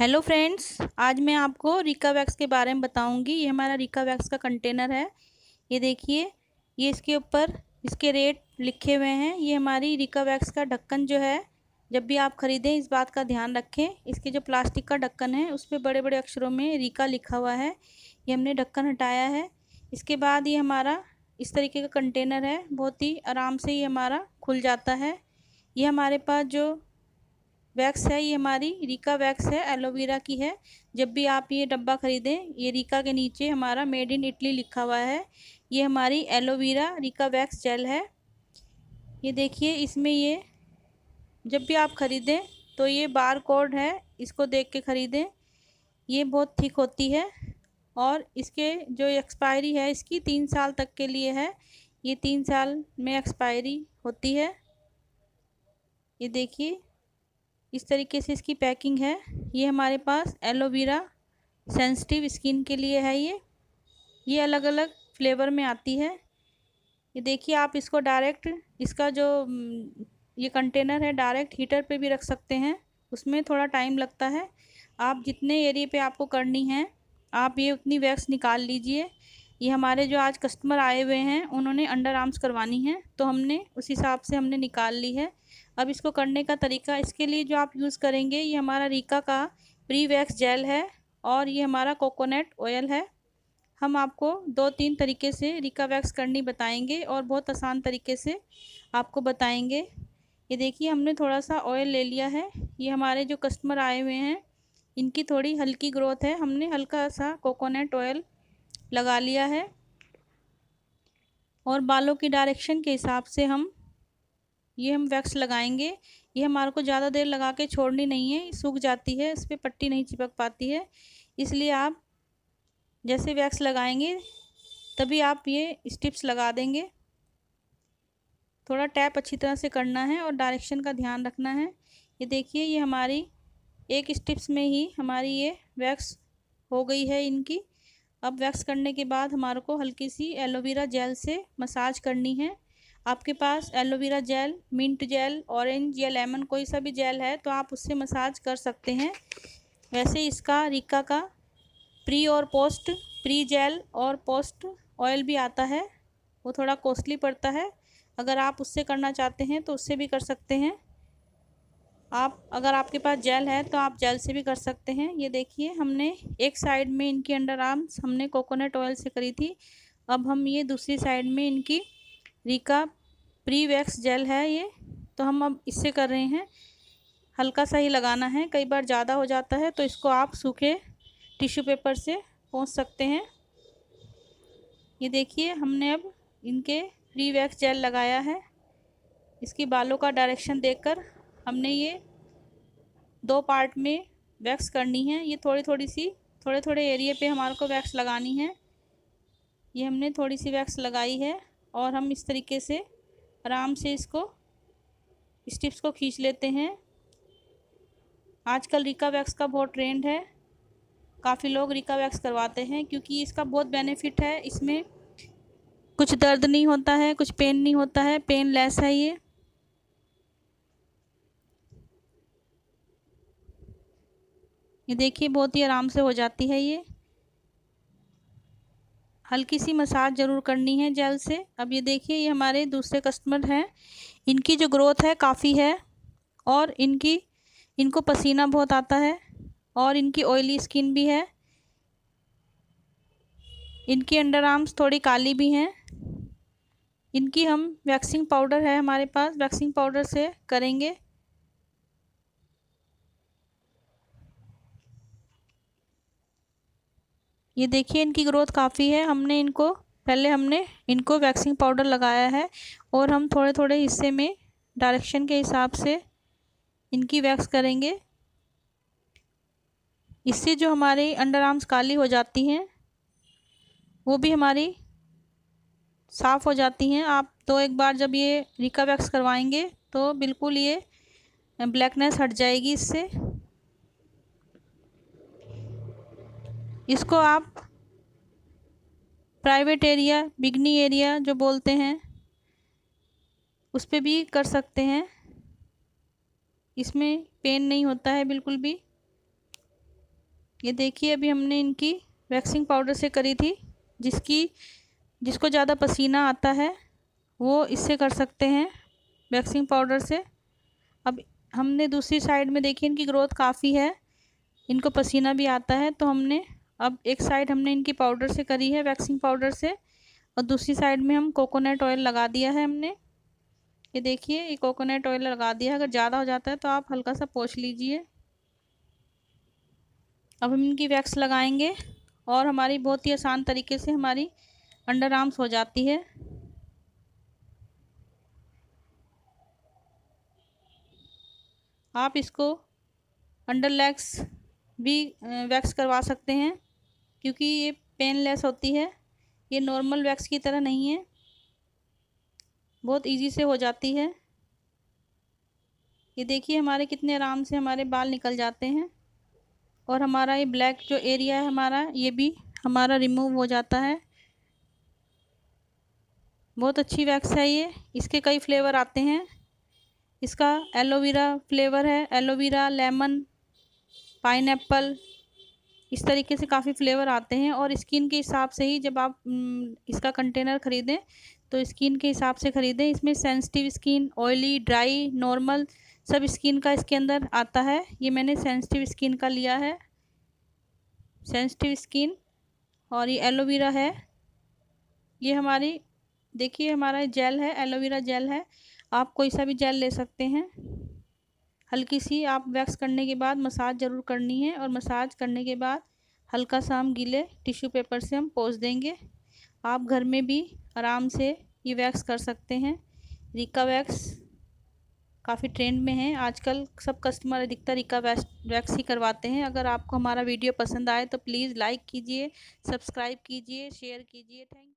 hello friends आज मैं आपको रिका वैक्स के बारे में बताऊंगी ये हमारा रिका वैक्स का कंटेनर है ये देखिए ये इसके ऊपर इसके रेट लिखे हुए हैं ये हमारी रिका वैक्स का ढक्कन जो है जब भी आप ख़रीदें इस बात का ध्यान रखें इसके जो प्लास्टिक का ढक्कन है उस पर बड़े बड़े अक्षरों में रिका लिखा हुआ है ये हमने ढक्कन हटाया है इसके बाद ये हमारा इस तरीके का कंटेनर है बहुत ही आराम से ये हमारा खुल जाता है ये हमारे पास जो वैक्स है ये हमारी रिका वैक्स है एलोवेरा की है जब भी आप ये डब्बा ख़रीदें ये रिका के नीचे हमारा मेड इन इटली लिखा हुआ है ये हमारी एलोवेरा रिका वैक्स जेल है ये देखिए इसमें ये जब भी आप ख़रीदें तो ये बार कोड है इसको देख के ख़रीदें ये बहुत ठीक होती है और इसके जो एक्सपायरी है इसकी तीन साल तक के लिए है ये तीन साल में एक्सपायरी होती है ये देखिए इस तरीके से इसकी पैकिंग है ये हमारे पास एलोवेरा सेंसिटिव स्किन के लिए है ये ये अलग अलग फ्लेवर में आती है ये देखिए आप इसको डायरेक्ट इसका जो ये कंटेनर है डायरेक्ट हीटर पे भी रख सकते हैं उसमें थोड़ा टाइम लगता है आप जितने एरिए पे आपको करनी है आप ये उतनी वैक्स निकाल लीजिए ये हमारे जो आज कस्टमर आए हुए हैं उन्होंने अंडर आर्म्स करवानी है तो हमने उस हिसाब से हमने निकाल ली है अब इसको करने का तरीका इसके लिए जो आप यूज़ करेंगे ये हमारा रीका का प्री वैक्स जेल है और ये हमारा कोकोनट ऑयल है हम आपको दो तीन तरीके से रिका वैक्स करनी बताएंगे और बहुत आसान तरीके से आपको बताएंगे ये देखिए हमने थोड़ा सा ऑयल ले लिया है ये हमारे जो कस्टमर आए हुए हैं इनकी थोड़ी हल्की ग्रोथ है हमने हल्का सा कोकोनट ऑयल लगा लिया है और बालों की डायरेक्शन के हिसाब से हम ये हम वैक्स लगाएंगे ये हमारे को ज़्यादा देर लगा के छोड़नी नहीं है सूख जाती है इस पर पट्टी नहीं चिपक पाती है इसलिए आप जैसे वैक्स लगाएंगे तभी आप ये स्टिप्स लगा देंगे थोड़ा टैप अच्छी तरह से करना है और डायरेक्शन का ध्यान रखना है ये देखिए ये हमारी एक स्टिप्स में ही हमारी ये वैक्स हो गई है इनकी अब वैक्स करने के बाद हमारे को हल्की सी एलोवेरा जेल से मसाज करनी है आपके पास aloe vera gel mint gel orange या लेमन कोई सा भी जेल है तो आप उससे मसाज कर सकते हैं वैसे इसका रिक्का का प्री और पोस्ट प्री जेल और पोस्ट ऑयल भी आता है वो थोड़ा कॉस्टली पड़ता है अगर आप उससे करना चाहते हैं तो उससे भी कर सकते हैं आप अगर आपके पास जेल है तो आप जेल से भी कर सकते हैं ये देखिए हमने एक साइड में इनकी अंडर आर्म्स हमने कोकोनट ऑयल से करी थी अब हम ये दूसरी साइड में इनकी रिका प्री वैक्स जेल है ये तो हम अब इससे कर रहे हैं हल्का सा ही लगाना है कई बार ज़्यादा हो जाता है तो इसको आप सूखे टिश्यू पेपर से पहुँच सकते हैं ये देखिए हमने अब इनके प्री वैक्स जेल लगाया है इसकी बालों का डायरेक्शन देखकर हमने ये दो पार्ट में वैक्स करनी है ये थोड़ी थोड़ी सी थोड़े थोड़े एरिए पे हमारे को वैक्स लगानी है ये हमने थोड़ी सी वैक्स लगाई है और हम इस तरीके से आराम से इसको स्टिप्स को खींच लेते हैं आजकल रिका वैक्स का बहुत ट्रेंड है काफ़ी लोग रिका वैक्स करवाते हैं क्योंकि इसका बहुत बेनिफिट है इसमें कुछ दर्द नहीं होता है कुछ पेन नहीं होता है पेन लेस है ये ये देखिए बहुत ही आराम से हो जाती है ये हल्की सी मसाज ज़रूर करनी है जेल से अब ये देखिए ये हमारे दूसरे कस्टमर हैं इनकी जो ग्रोथ है काफ़ी है और इनकी इनको पसीना बहुत आता है और इनकी ऑयली स्किन भी है इनकी अंडर आर्म्स थोड़ी काली भी हैं इनकी हम वैक्सिंग पाउडर है हमारे पास वैक्सिंग पाउडर से करेंगे ये देखिए इनकी ग्रोथ काफ़ी है हमने इनको पहले हमने इनको वैक्सिंग पाउडर लगाया है और हम थोड़े थोड़े हिस्से में डायरेक्शन के हिसाब से इनकी वैक्स करेंगे इससे जो हमारे अंडर आर्म्स काली हो जाती हैं वो भी हमारी साफ़ हो जाती हैं आप तो एक बार जब ये रिका वैक्स करवाएंगे तो बिल्कुल ये ब्लैकनेस हट जाएगी इससे इसको आप प्राइवेट एरिया बिगनी एरिया जो बोलते हैं उस पर भी कर सकते हैं इसमें पेन नहीं होता है बिल्कुल भी ये देखिए अभी हमने इनकी वैक्सिंग पाउडर से करी थी जिसकी जिसको ज़्यादा पसीना आता है वो इससे कर सकते हैं वैक्सिंग पाउडर से अब हमने दूसरी साइड में देखी इनकी ग्रोथ काफ़ी है इनको पसीना भी आता है तो हमने अब एक साइड हमने इनकी पाउडर से करी है वैक्सिंग पाउडर से और दूसरी साइड में हम कोकोनट ऑयल लगा दिया है हमने ये देखिए ये कोकोनट ऑयल लगा दिया है अगर ज़्यादा हो जाता है तो आप हल्का सा पोछ लीजिए अब हम इनकी वैक्स लगाएंगे और हमारी बहुत ही आसान तरीके से हमारी अंडर आर्म्स हो जाती है आप इसको अंडर लेग्स भी वैक्स करवा सकते हैं क्योंकि ये पेनलेस होती है ये नॉर्मल वैक्स की तरह नहीं है बहुत इजी से हो जाती है ये देखिए हमारे कितने आराम से हमारे बाल निकल जाते हैं और हमारा ये ब्लैक जो एरिया है हमारा ये भी हमारा रिमूव हो जाता है बहुत अच्छी वैक्स है ये इसके कई फ्लेवर आते हैं इसका एलोवेरा फ्लेवर है एलोवेरा लेमन पाइनएप्पल इस तरीके से काफ़ी फ्लेवर आते हैं और स्किन के हिसाब से ही जब आप हम्म, इसका कंटेनर ख़रीदें तो स्किन के हिसाब से ख़रीदें इसमें sensitive skin oily dry normal सब स्किन का इसके अंदर आता है ये मैंने सेंसिटिव स्किन का लिया है सेंसिटिव स्किन और ये एलोवेरा है ये हमारी देखिए हमारा जेल है एलोवेरा जेल है आप कोई सा भी जेल ले सकते हैं हल्की सी आप वैक्स करने के बाद मसाज ज़रूर करनी है और मसाज करने के बाद हल्का सा हम गीले टिश्यू पेपर से हम पोस देंगे आप घर में भी आराम से ये वैक्स कर सकते हैं रिका वैक्स काफ़ी ट्रेंड में है आजकल सब कस्टमर अधिकतर रिका वैक्स वैक्स ही करवाते हैं अगर आपको हमारा वीडियो पसंद आए तो प्लीज़ लाइक कीजिए सब्सक्राइब कीजिए शेयर कीजिए थैंक